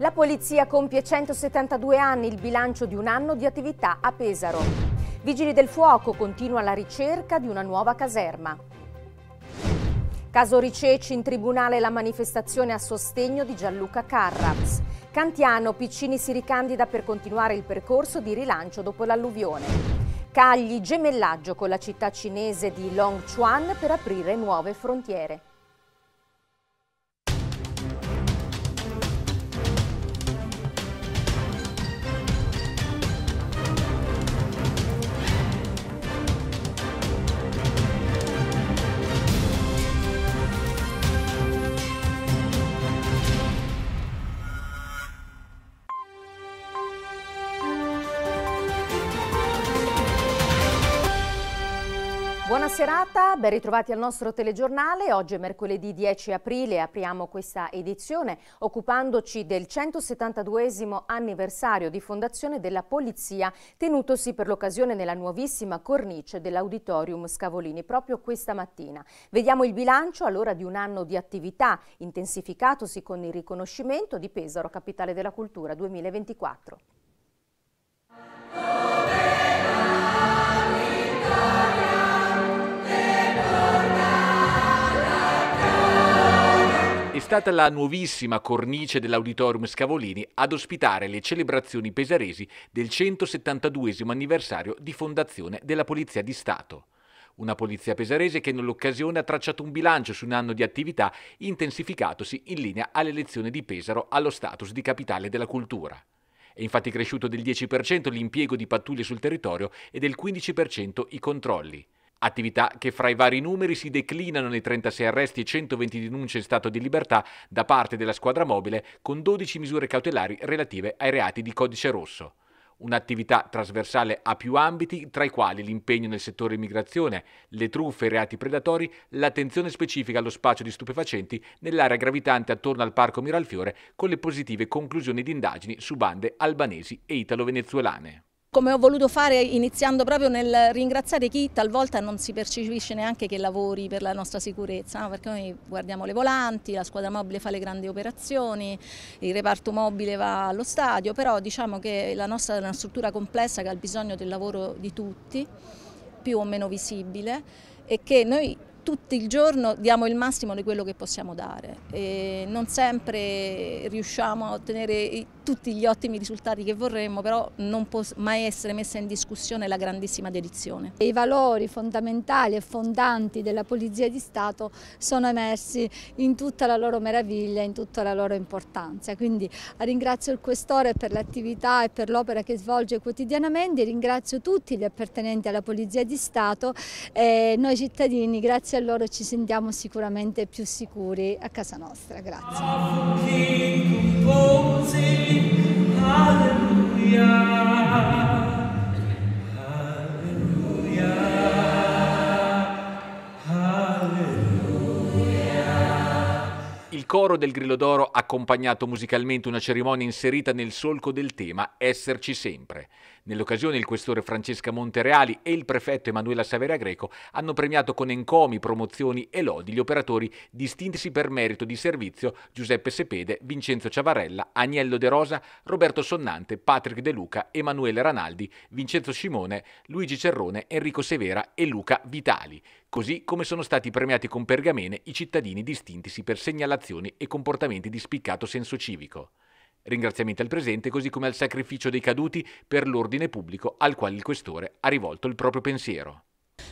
La polizia compie 172 anni, il bilancio di un anno di attività a Pesaro. Vigili del fuoco continua la ricerca di una nuova caserma. Caso Riceci in tribunale la manifestazione a sostegno di Gianluca Carraps. Cantiano Piccini si ricandida per continuare il percorso di rilancio dopo l'alluvione. Cagli gemellaggio con la città cinese di Longchuan per aprire nuove frontiere. serata, ben ritrovati al nostro telegiornale. Oggi è mercoledì 10 aprile, e apriamo questa edizione occupandoci del 172 anniversario di fondazione della Polizia tenutosi per l'occasione nella nuovissima cornice dell'Auditorium Scavolini proprio questa mattina. Vediamo il bilancio allora di un anno di attività intensificatosi con il riconoscimento di Pesaro, capitale della cultura 2024. stata la nuovissima cornice dell'Auditorium Scavolini ad ospitare le celebrazioni pesaresi del 172 anniversario di fondazione della Polizia di Stato. Una polizia pesarese che nell'occasione ha tracciato un bilancio su un anno di attività intensificatosi in linea all'elezione di Pesaro allo status di capitale della cultura. È infatti cresciuto del 10% l'impiego di pattuglie sul territorio e del 15% i controlli attività che fra i vari numeri si declinano nei 36 arresti e 120 denunce in stato di libertà da parte della squadra mobile con 12 misure cautelari relative ai reati di codice rosso. Un'attività trasversale a più ambiti, tra i quali l'impegno nel settore immigrazione, le truffe e i reati predatori, l'attenzione specifica allo spaccio di stupefacenti nell'area gravitante attorno al Parco Miralfiore, con le positive conclusioni di indagini su bande albanesi e italo-venezuelane. Come ho voluto fare iniziando proprio nel ringraziare chi talvolta non si percepisce neanche che lavori per la nostra sicurezza, no? perché noi guardiamo le volanti, la squadra mobile fa le grandi operazioni, il reparto mobile va allo stadio, però diciamo che la nostra è una struttura complessa che ha bisogno del lavoro di tutti, più o meno visibile, e che noi tutto il giorno diamo il massimo di quello che possiamo dare. E non sempre riusciamo a ottenere tutti gli ottimi risultati che vorremmo, però non può mai essere messa in discussione la grandissima dedizione. I valori fondamentali e fondanti della Polizia di Stato sono emersi in tutta la loro meraviglia, in tutta la loro importanza. Quindi eh, ringrazio il Questore per l'attività e per l'opera che svolge quotidianamente, ringrazio tutti gli appartenenti alla Polizia di Stato e noi cittadini, grazie grazie a loro ci sentiamo sicuramente più sicuri a casa nostra. Grazie. Alleluia, coro del Grillo d'Oro ha accompagnato musicalmente una cerimonia inserita nel solco del tema Esserci sempre. Nell'occasione il questore Francesca Montereali e il prefetto Emanuela Saveria Greco hanno premiato con encomi, promozioni e lodi gli operatori distintisi per merito di servizio Giuseppe Sepede, Vincenzo Ciavarella, Agnello De Rosa, Roberto Sonnante, Patrick De Luca, Emanuele Ranaldi, Vincenzo Scimone, Luigi Cerrone, Enrico Severa e Luca Vitali così come sono stati premiati con pergamene i cittadini distintisi per segnalazioni e comportamenti di spiccato senso civico. Ringraziamenti al presente così come al sacrificio dei caduti per l'ordine pubblico al quale il questore ha rivolto il proprio pensiero.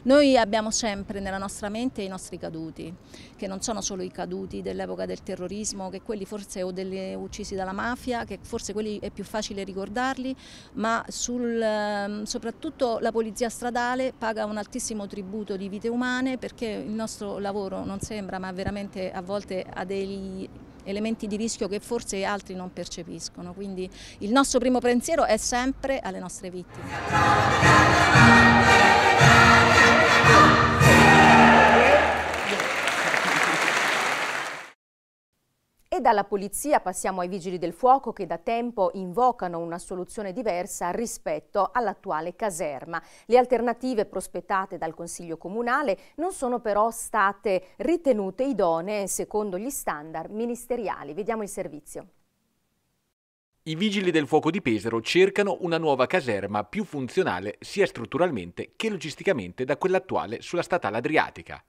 Noi abbiamo sempre nella nostra mente i nostri caduti, che non sono solo i caduti dell'epoca del terrorismo, che quelli forse o delle, uccisi dalla mafia, che forse quelli è più facile ricordarli, ma sul, ehm, soprattutto la polizia stradale paga un altissimo tributo di vite umane perché il nostro lavoro non sembra, ma veramente a volte ha degli elementi di rischio che forse altri non percepiscono. Quindi il nostro primo pensiero è sempre alle nostre vittime. E dalla polizia passiamo ai vigili del fuoco che da tempo invocano una soluzione diversa rispetto all'attuale caserma. Le alternative prospettate dal Consiglio Comunale non sono però state ritenute idonee secondo gli standard ministeriali. Vediamo il servizio i vigili del fuoco di Pesaro cercano una nuova caserma più funzionale sia strutturalmente che logisticamente da quella attuale sulla statale adriatica.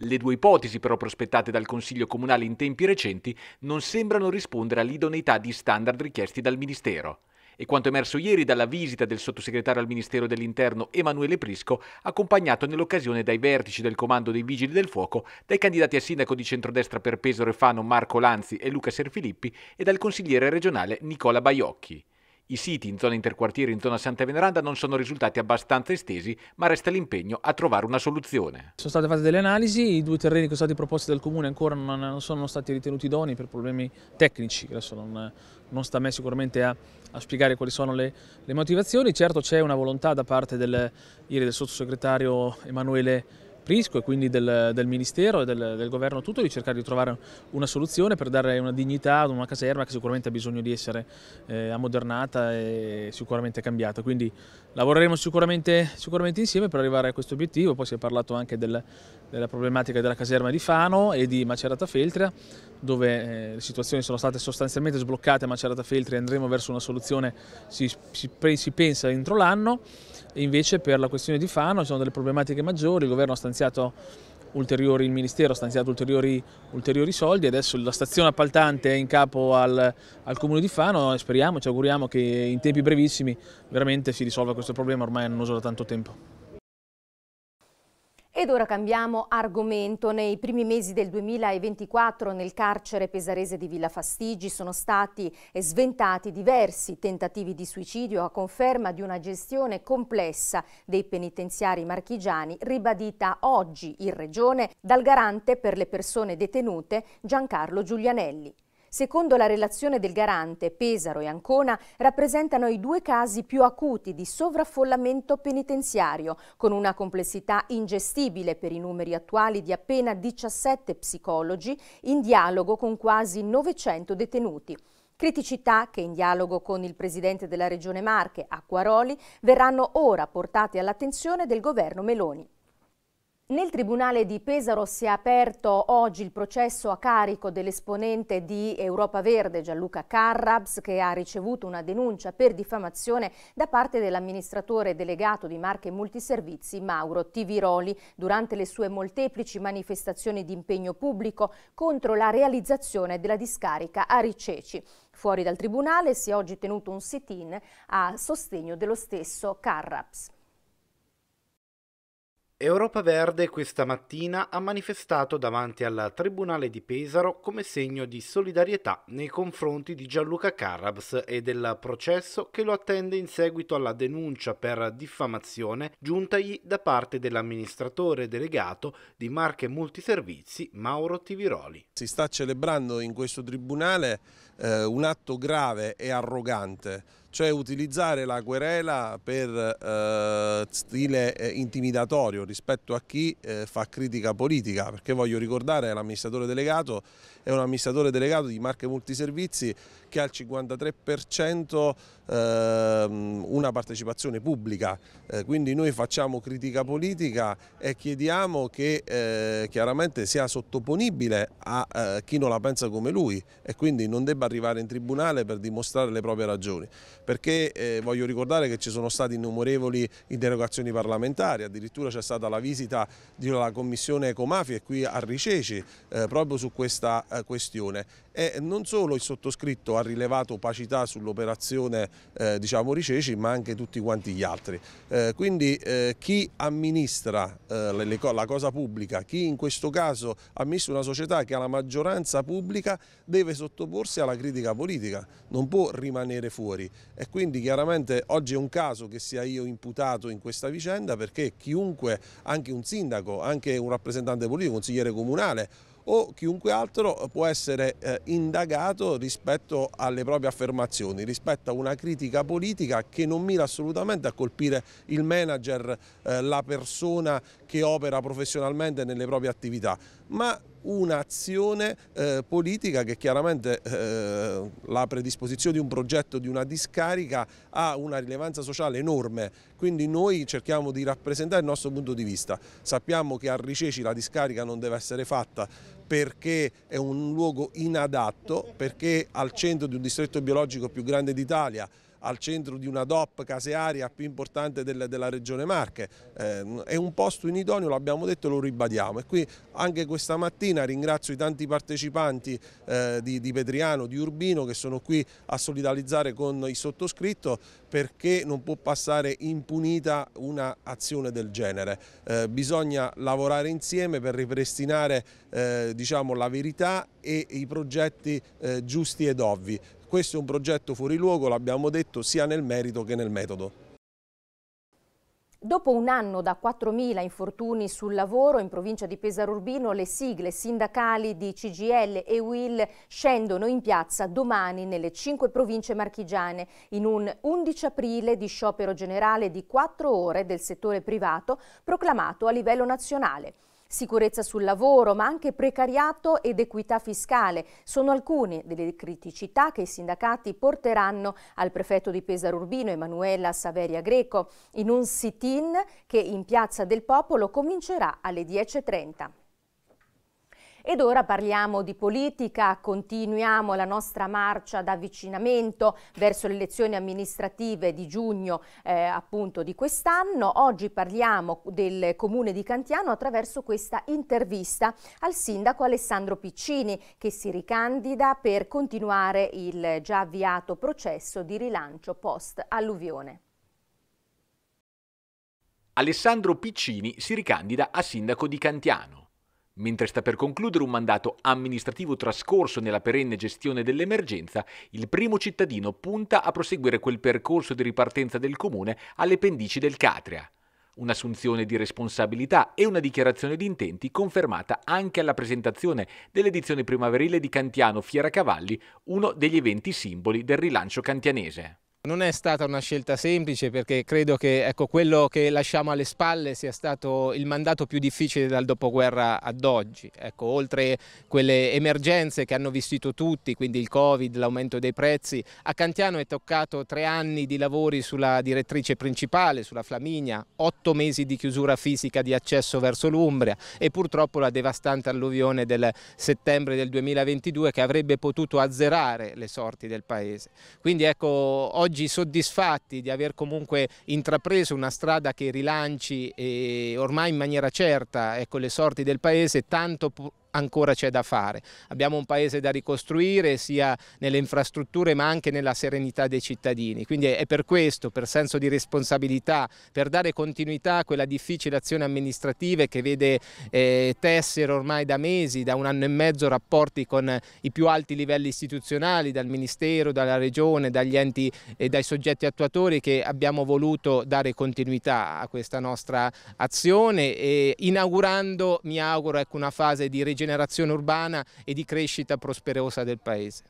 Le due ipotesi però prospettate dal Consiglio Comunale in tempi recenti non sembrano rispondere all'idoneità di standard richiesti dal Ministero e quanto emerso ieri dalla visita del sottosegretario al Ministero dell'Interno Emanuele Prisco, accompagnato nell'occasione dai vertici del Comando dei Vigili del Fuoco, dai candidati a sindaco di centrodestra per Pesaro e Fano Marco Lanzi e Luca Serfilippi e dal consigliere regionale Nicola Baiocchi. I siti in zona interquartiere e in zona Santa Veneranda non sono risultati abbastanza estesi, ma resta l'impegno a trovare una soluzione. Sono state fatte delle analisi, i due terreni che sono stati proposti dal comune ancora non sono stati ritenuti idonei per problemi tecnici, adesso non, non sta a me sicuramente a, a spiegare quali sono le, le motivazioni, certo c'è una volontà da parte del, ieri del sottosegretario Emanuele Prisco e quindi del, del Ministero e del, del, Governo tutto di cercare di trovare una soluzione per dare una dignità ad una caserma che sicuramente ha bisogno di essere eh, ammodernata e sicuramente cambiata. Quindi lavoreremo sicuramente, sicuramente, insieme per arrivare a questo obiettivo, poi si è parlato anche del, della problematica della caserma di Fano e di Macerata Feltria, dove eh, le situazioni sono state sostanzialmente sbloccate a Macerata Feltria e andremo verso una soluzione, si, si, si pensa, entro l'anno, invece per la questione di Fano ci sono delle problematiche maggiori, il governo ha stanziato ulteriori, il Ministero ha stanziato ulteriori, ulteriori, soldi, adesso la stazione appaltante è in capo al, al Comune di Fano e speriamo, ci auguriamo che in tempi brevissimi veramente si risolva questo problema ormai non annoso da tanto tempo. Ed ora cambiamo argomento. Nei primi mesi del 2024 nel carcere pesarese di Villa Fastigi sono stati sventati diversi tentativi di suicidio a conferma di una gestione complessa dei penitenziari marchigiani ribadita oggi in Regione dal garante per le persone detenute Giancarlo Giulianelli. Secondo la relazione del garante, Pesaro e Ancona rappresentano i due casi più acuti di sovraffollamento penitenziario, con una complessità ingestibile per i numeri attuali di appena 17 psicologi, in dialogo con quasi 900 detenuti. Criticità che in dialogo con il presidente della Regione Marche, Acquaroli, verranno ora portate all'attenzione del governo Meloni. Nel Tribunale di Pesaro si è aperto oggi il processo a carico dell'esponente di Europa Verde Gianluca Carrabs che ha ricevuto una denuncia per diffamazione da parte dell'amministratore delegato di Marche Multiservizi Mauro Tiviroli durante le sue molteplici manifestazioni di impegno pubblico contro la realizzazione della discarica a Riceci. Fuori dal Tribunale si è oggi tenuto un sit-in a sostegno dello stesso Carrabs. Europa Verde questa mattina ha manifestato davanti al Tribunale di Pesaro come segno di solidarietà nei confronti di Gianluca Carrabs e del processo che lo attende in seguito alla denuncia per diffamazione giuntagli da parte dell'amministratore delegato di Marche Multiservizi Mauro Tiviroli. Si sta celebrando in questo Tribunale eh, un atto grave e arrogante cioè utilizzare la querela per eh, stile eh, intimidatorio rispetto a chi eh, fa critica politica, perché voglio ricordare l'amministratore delegato è un amministratore delegato di Marche Multiservizi che ha al 53% ehm, una partecipazione pubblica, eh, quindi noi facciamo critica politica e chiediamo che eh, chiaramente sia sottoponibile a eh, chi non la pensa come lui e quindi non debba arrivare in tribunale per dimostrare le proprie ragioni, perché voglio ricordare che ci sono state innumerevoli interrogazioni parlamentari, addirittura c'è stata la visita della commissione Ecomafia qui a Riceci proprio su questa questione e non solo il sottoscritto ha rilevato opacità sull'operazione eh, diciamo Riceci ma anche tutti quanti gli altri. Eh, quindi eh, chi amministra eh, le, le, la cosa pubblica, chi in questo caso amministra una società che ha la maggioranza pubblica deve sottoporsi alla critica politica, non può rimanere fuori e quindi chiaramente oggi è un caso che sia io imputato in questa vicenda perché chiunque, anche un sindaco, anche un rappresentante politico, consigliere comunale o chiunque altro può essere eh, indagato rispetto alle proprie affermazioni, rispetto a una critica politica che non mira assolutamente a colpire il manager, eh, la persona che opera professionalmente nelle proprie attività, ma un'azione eh, politica che chiaramente eh, la predisposizione di un progetto di una discarica ha una rilevanza sociale enorme, quindi noi cerchiamo di rappresentare il nostro punto di vista. Sappiamo che a Riceci la discarica non deve essere fatta perché è un luogo inadatto, perché al centro di un distretto biologico più grande d'Italia al centro di una DOP casearia più importante del, della regione Marche. Eh, è un posto inidoneo, l'abbiamo detto e lo ribadiamo. E qui anche questa mattina ringrazio i tanti partecipanti eh, di, di Petriano, di Urbino che sono qui a solidarizzare con il sottoscritto perché non può passare impunita un'azione del genere. Eh, bisogna lavorare insieme per ripristinare eh, diciamo, la verità e i progetti eh, giusti ed ovvi. Questo è un progetto fuori luogo, l'abbiamo detto, sia nel merito che nel metodo. Dopo un anno da 4.000 infortuni sul lavoro in provincia di Pesaro Urbino, le sigle sindacali di CGL e UIL scendono in piazza domani nelle cinque province marchigiane in un 11 aprile di sciopero generale di 4 ore del settore privato proclamato a livello nazionale. Sicurezza sul lavoro, ma anche precariato ed equità fiscale sono alcune delle criticità che i sindacati porteranno al prefetto di Pesaro Urbino Emanuela Saveria Greco in un sit-in che in Piazza del Popolo comincerà alle 10.30. Ed ora parliamo di politica, continuiamo la nostra marcia d'avvicinamento verso le elezioni amministrative di giugno eh, appunto di quest'anno. Oggi parliamo del comune di Cantiano attraverso questa intervista al sindaco Alessandro Piccini che si ricandida per continuare il già avviato processo di rilancio post-alluvione. Alessandro Piccini si ricandida a sindaco di Cantiano. Mentre sta per concludere un mandato amministrativo trascorso nella perenne gestione dell'emergenza, il primo cittadino punta a proseguire quel percorso di ripartenza del comune alle pendici del Catria. Un'assunzione di responsabilità e una dichiarazione di intenti confermata anche alla presentazione dell'edizione primaverile di Cantiano Fiera Cavalli, uno degli eventi simboli del rilancio cantianese. Non è stata una scelta semplice perché credo che ecco, quello che lasciamo alle spalle sia stato il mandato più difficile dal dopoguerra ad oggi. Ecco, oltre quelle emergenze che hanno vestito tutti, quindi il Covid, l'aumento dei prezzi, a Cantiano è toccato tre anni di lavori sulla direttrice principale, sulla Flaminia, otto mesi di chiusura fisica di accesso verso l'Umbria e purtroppo la devastante alluvione del settembre del 2022 che avrebbe potuto azzerare le sorti del paese. Quindi ecco, oggi oggi soddisfatti di aver comunque intrapreso una strada che rilanci eh, ormai in maniera certa ecco, le sorti del Paese, tanto ancora c'è da fare. Abbiamo un paese da ricostruire sia nelle infrastrutture ma anche nella serenità dei cittadini. Quindi è per questo, per senso di responsabilità, per dare continuità a quella difficile azione amministrativa che vede eh, tessere ormai da mesi, da un anno e mezzo, rapporti con i più alti livelli istituzionali, dal Ministero, dalla Regione, dagli enti e eh, dai soggetti attuatori che abbiamo voluto dare continuità a questa nostra azione e inaugurando, mi auguro, ecco, una fase di regenerazione rigenerazione urbana e di crescita prosperosa del Paese.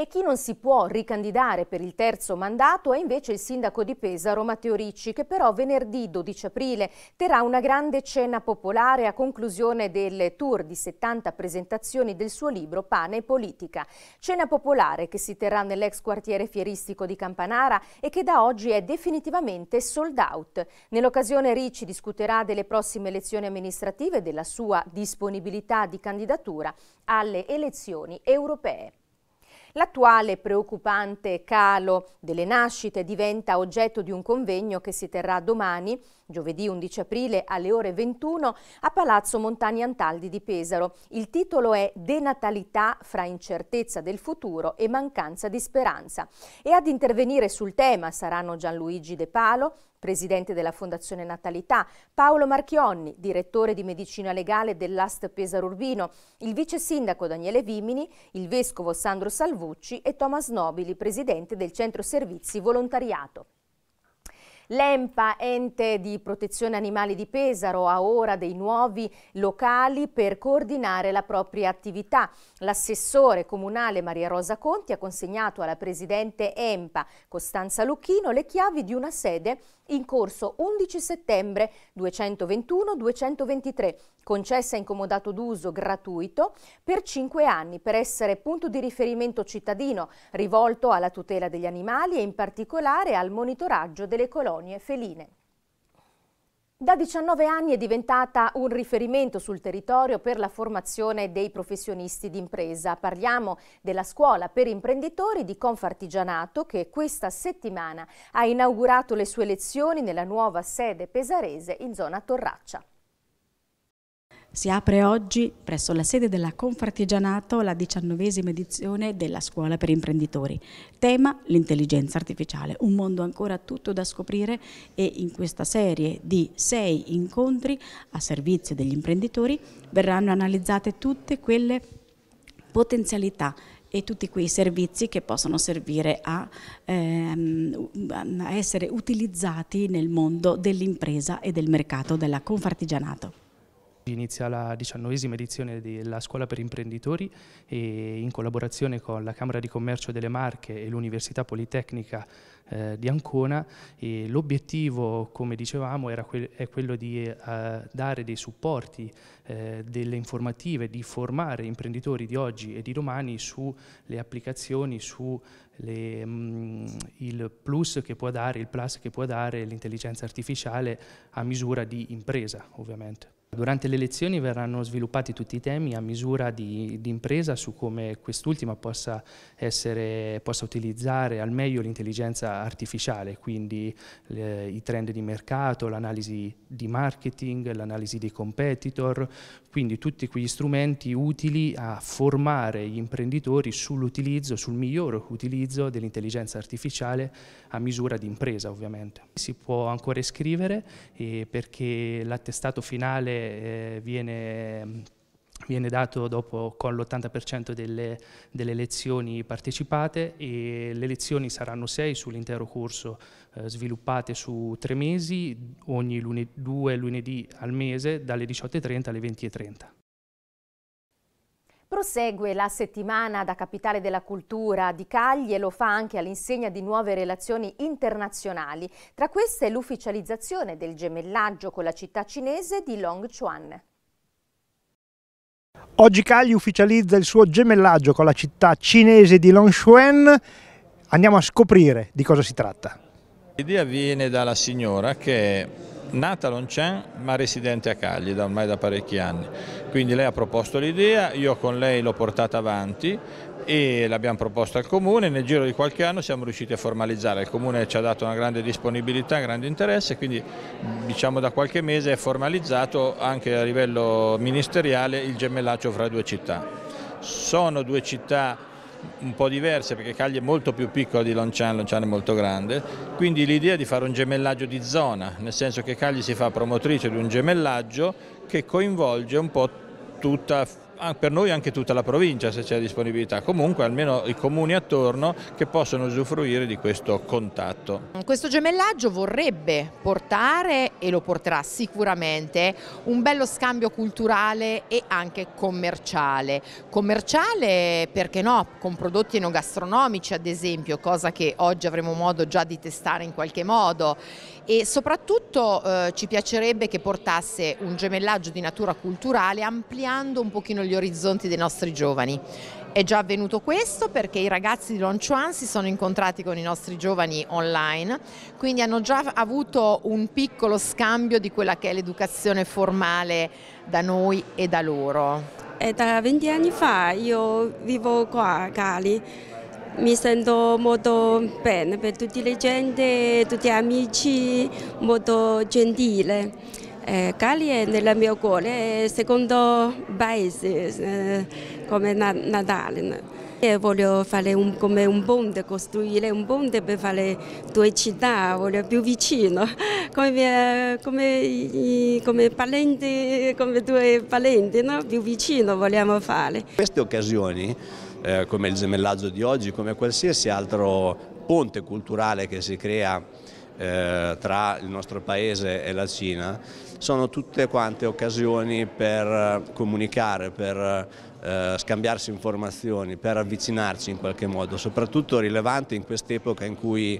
E chi non si può ricandidare per il terzo mandato è invece il sindaco di Pesaro Matteo Ricci, che però venerdì 12 aprile terrà una grande cena popolare a conclusione del tour di 70 presentazioni del suo libro Pane e Politica. Cena popolare che si terrà nell'ex quartiere fieristico di Campanara e che da oggi è definitivamente sold out. Nell'occasione Ricci discuterà delle prossime elezioni amministrative e della sua disponibilità di candidatura alle elezioni europee. L'attuale preoccupante calo delle nascite diventa oggetto di un convegno che si terrà domani giovedì 11 aprile alle ore 21 a Palazzo Montani Antaldi di Pesaro. Il titolo è Denatalità fra incertezza del futuro e mancanza di speranza. E ad intervenire sul tema saranno Gianluigi De Palo, presidente della Fondazione Natalità, Paolo Marchionni, direttore di medicina legale dell'Ast Pesaro Urbino, il vice sindaco Daniele Vimini, il vescovo Sandro Salvucci e Thomas Nobili, presidente del centro servizi volontariato. L'EMPA, ente di protezione animali di Pesaro, ha ora dei nuovi locali per coordinare la propria attività. L'assessore comunale Maria Rosa Conti ha consegnato alla presidente EMPA, Costanza Lucchino, le chiavi di una sede in corso 11 settembre 221-223, concessa in comodato d'uso gratuito per 5 anni per essere punto di riferimento cittadino rivolto alla tutela degli animali e in particolare al monitoraggio delle colonie feline. Da 19 anni è diventata un riferimento sul territorio per la formazione dei professionisti d'impresa. Parliamo della scuola per imprenditori di Confartigianato che questa settimana ha inaugurato le sue lezioni nella nuova sede pesarese in zona Torraccia. Si apre oggi presso la sede della Confartigianato la diciannovesima edizione della Scuola per Imprenditori. Tema l'intelligenza artificiale, un mondo ancora tutto da scoprire e in questa serie di sei incontri a servizio degli imprenditori verranno analizzate tutte quelle potenzialità e tutti quei servizi che possono servire a, ehm, essere utilizzati nel mondo dell'impresa e del mercato della Confartigianato inizia la diciannovesima edizione della Scuola per Imprenditori e in collaborazione con la Camera di Commercio delle Marche e l'Università Politecnica eh, di Ancona e l'obiettivo, come dicevamo, que è quello di eh, dare dei supporti, eh, delle informative, di formare imprenditori di oggi e di domani sulle applicazioni, su le, mh, mm, il plus che può dare, il plus che può dare l'intelligenza artificiale a misura di impresa ovviamente. Durante le lezioni verranno sviluppati tutti i temi a misura di, di impresa su come quest'ultima possa, possa, utilizzare al meglio l'intelligenza artificiale, quindi eh, i trend di mercato, l'analisi di marketing, l'analisi dei competitor, quindi tutti quegli strumenti utili a formare gli imprenditori sull'utilizzo, sul miglior utilizzo dell'intelligenza artificiale a misura di impresa ovviamente. Si può ancora iscrivere eh, perché l'attestato finale eh, viene viene dato dopo con l'80% delle, delle, lezioni partecipate e le lezioni saranno sei sull'intero corso eh, sviluppate su tre mesi, ogni lunedì, due lunedì al mese dalle 18.30 alle 20.30. Prosegue la settimana da capitale della cultura di Cagli e lo fa anche all'insegna di nuove relazioni internazionali, tra queste l'ufficializzazione del gemellaggio con la città cinese di Longchuan. Oggi Cagli ufficializza il suo gemellaggio con la città cinese di Longshuan. Andiamo a scoprire di cosa si tratta. L'idea viene dalla signora che nata a Loncian ma residente a Cagli da ormai da parecchi anni. Quindi lei ha proposto l'idea, io con lei l'ho portata avanti e l'abbiamo proposta al Comune, nel giro di qualche anno siamo riusciti a formalizzare, il Comune ci ha dato una grande disponibilità, un grande interesse, quindi diciamo da qualche mese è formalizzato anche a livello ministeriale il gemellaggio fra due città. Sono due città un po' diverse perché Cagli è molto più piccola di Lonciano, Lonciano è molto grande, quindi l'idea è di fare un gemellaggio di zona, nel senso che Cagli si fa promotrice di un gemellaggio che coinvolge un po' tutta Ah, per noi anche tutta la provincia se c'è disponibilità, comunque almeno i comuni attorno che possono usufruire di questo contatto. Questo gemellaggio vorrebbe portare, e lo porterà sicuramente, un bello scambio culturale e anche commerciale. Commerciale perché no, con prodotti enogastronomici ad esempio, cosa che oggi avremo modo già di testare in qualche modo e soprattutto eh, ci piacerebbe che portasse un gemellaggio di natura culturale ampliando un pochino il gli orizzonti dei nostri giovani. È già avvenuto questo perché i ragazzi di Lonchuan si sono incontrati con i nostri giovani online, quindi hanno già avuto un piccolo scambio di quella che è l'educazione formale da noi e da loro. È da 20 anni fa io vivo qua a Cali, mi sento molto bene per tutte le gente, tutti gli amici, molto gentile eh, Cali è nel mio cuore, è il secondo paese eh, come Natale. E voglio fare un, come un ponte, costruire un ponte per fare due città, voglio più vicino, come, eh, come, come, parenti, come due palenti, no? più vicino vogliamo fare. Queste occasioni, eh, come il gemellaggio di oggi, come qualsiasi altro ponte culturale che si crea eh, tra il nostro paese e la Cina, sono tutte quante occasioni per eh, comunicare, per eh, scambiarsi informazioni, per avvicinarci in qualche modo, soprattutto rilevante in quest'epoca in cui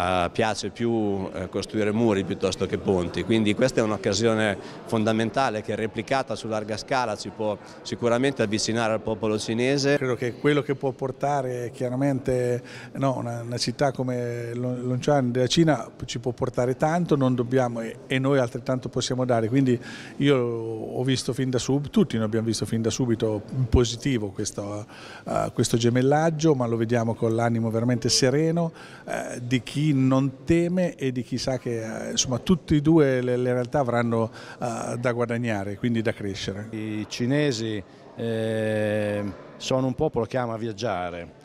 eh, piace più eh, costruire muri piuttosto che ponti, quindi questa è un'occasione fondamentale che replicata su larga scala ci può sicuramente avvicinare al popolo cinese. Credo che quello che può portare chiaramente no, una, una, città come Lonciani della Cina ci può portare tanto, non dobbiamo e noi altrettanto possiamo dare, quindi io ho visto fin da subito, tutti noi abbiamo visto fin da subito positivo questo, uh, questo gemellaggio, ma lo vediamo con l'animo veramente sereno uh, di chi non teme e di chi sa che eh, insomma, tutte e due le, le realtà avranno uh, da guadagnare, quindi da crescere. I cinesi eh, sono un popolo che ama viaggiare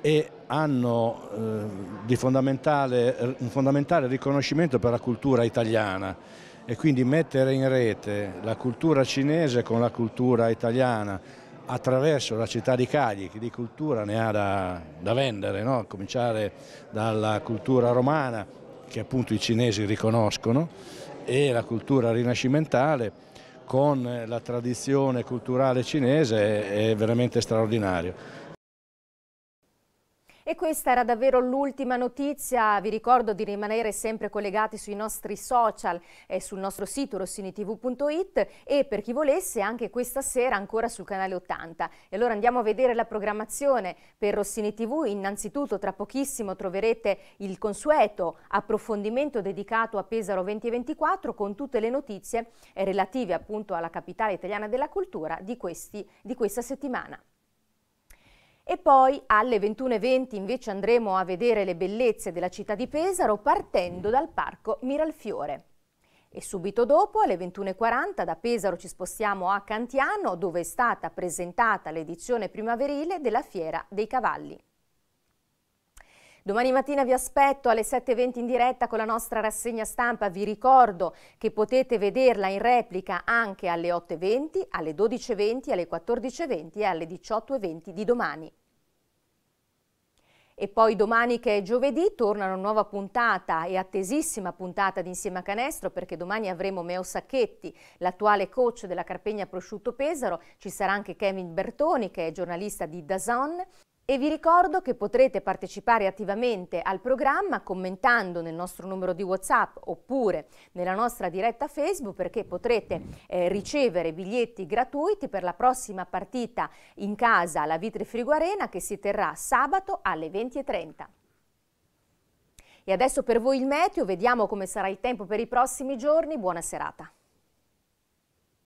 e hanno eh, di fondamentale, un fondamentale riconoscimento per la cultura italiana e quindi mettere in rete la cultura cinese con la cultura italiana attraverso la città di Cagli che di cultura ne ha da, da vendere, no? a cominciare dalla cultura romana che appunto i cinesi riconoscono e la cultura rinascimentale con la tradizione culturale cinese è veramente straordinario. E questa era davvero l'ultima notizia, vi ricordo di rimanere sempre collegati sui nostri social e sul nostro sito rossinitv.it e per chi volesse anche questa sera ancora sul canale 80. E allora andiamo a vedere la programmazione per Rossini TV, innanzitutto tra pochissimo troverete il consueto approfondimento dedicato a Pesaro 2024 con tutte le notizie relative appunto alla capitale italiana della cultura di, questi, di questa settimana. E poi alle 21.20 invece andremo a vedere le bellezze della città di Pesaro partendo dal parco Miralfiore. E subito dopo, alle 21.40, da Pesaro ci spostiamo a Cantiano, dove è stata presentata l'edizione primaverile della Fiera dei Cavalli. Domani mattina vi aspetto alle 7.20 in diretta con la nostra rassegna stampa. Vi ricordo che potete vederla in replica anche alle 8.20, alle 12.20, alle 14.20 e alle 18.20 di domani. E poi domani che è giovedì torna una nuova puntata e attesissima puntata di Insieme a Canestro perché domani avremo Meo Sacchetti, l'attuale coach della Carpegna Prosciutto Pesaro, ci sarà anche Kevin Bertoni che è giornalista di Dazon. E vi ricordo che potrete partecipare attivamente al programma commentando nel nostro numero di WhatsApp oppure nella nostra diretta Facebook perché potrete eh, ricevere biglietti gratuiti per la prossima partita in casa alla Vitri Friguarena che si terrà sabato alle 20.30. E adesso per voi il meteo, vediamo come sarà il tempo per i prossimi giorni. Buona serata.